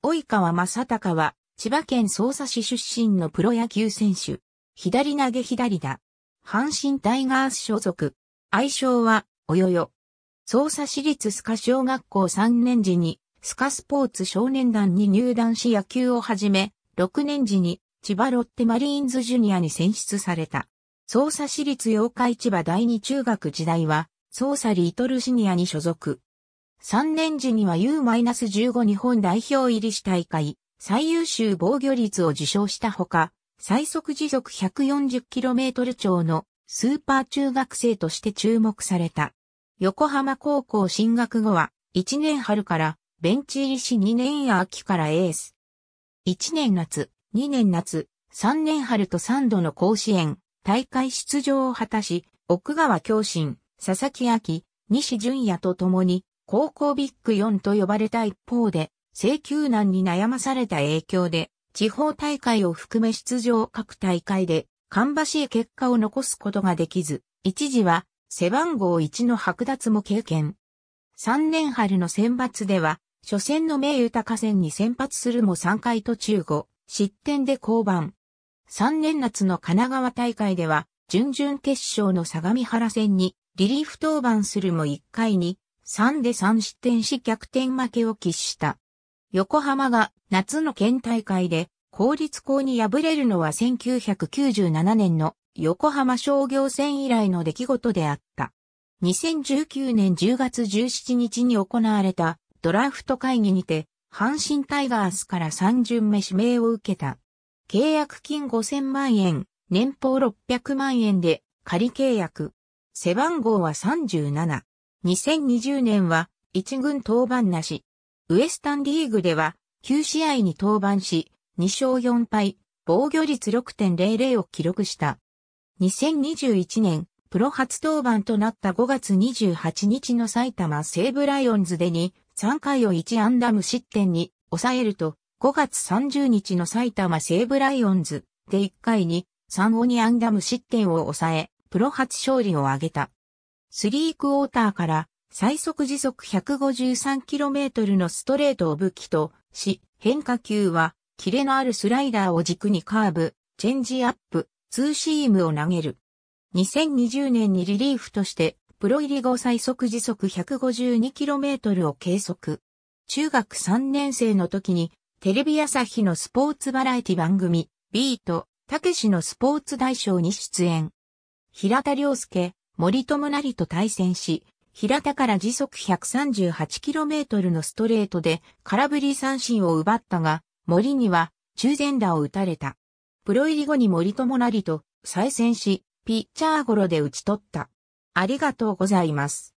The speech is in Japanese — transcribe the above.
及川正隆は、千葉県匝瑳市出身のプロ野球選手。左投げ左打。阪神タイガース所属。愛称は、およよ。匝瑳市立須賀小学校3年時に、須賀スポーツ少年団に入団し野球を始め、6年時に、千葉ロッテマリーンズジュニアに選出された。匝瑳市立八日市場第二中学時代は、匝瑳リトルシニアに所属。3年時には U-15 日本代表入りし大会、最優秀防御率を受賞したほか、最速時速 140km 超のスーパー中学生として注目された。横浜高校進学後は、1年春からベンチ入りし2年秋からエース。1年夏、2年夏、3年春と3度の甲子園、大会出場を果たし、奥川京進、佐々木明、西淳也と共に高校ビッグ4と呼ばれた一方で、請求難に悩まされた影響で、地方大会を含め出場各大会で、かんばしい結果を残すことができず、一時は背番号1の剥奪も経験。3年春の選抜では、初戦の名豊か戦に先発するも3回途中5、失点で降板。3年夏の神奈川大会では、準々決勝の相模原戦にリリーフ登板するも1回に3で3失点し逆転負けを喫した。横浜が夏の県大会で公立校に敗れるのは1997年の横浜商業戦以来の出来事であった。2019年10月17日に行われたドラフト会議にて阪神タイガースから3巡目指名を受けた。契約金5000万円、年俸600万円で仮契約。背番号は37。2020年は1軍登板なし。ウエスタンリーグでは9試合に登板し、2勝4敗、防御率6.00を記録した。2021年、プロ初登板となった5月28日の埼玉西武ライオンズでに3回を1安打無失点に抑えると、5月30日の埼玉西武ライオンズで1回に3を2安打無失点を抑え、プロ初勝利を挙げた。スリークォーターから最速時速 153km のストレートを武器とし、変化球はキレのあるスライダーを軸にカーブ、チェンジアップ、ツーシームを投げる。2020年にリリーフとしてプロ入り後最速時速 152km を計測。中学3年生の時にテレビ朝日のスポーツバラエティ番組ビート、たけしのスポーツ大賞に出演。平田良介、森友成と対戦し、平田から時速 138km のストレートで空振り三振を奪ったが、森には中前打を打たれた。プロ入り後に森友成と再戦し、ピッチャーゴロで打ち取った。ありがとうございます。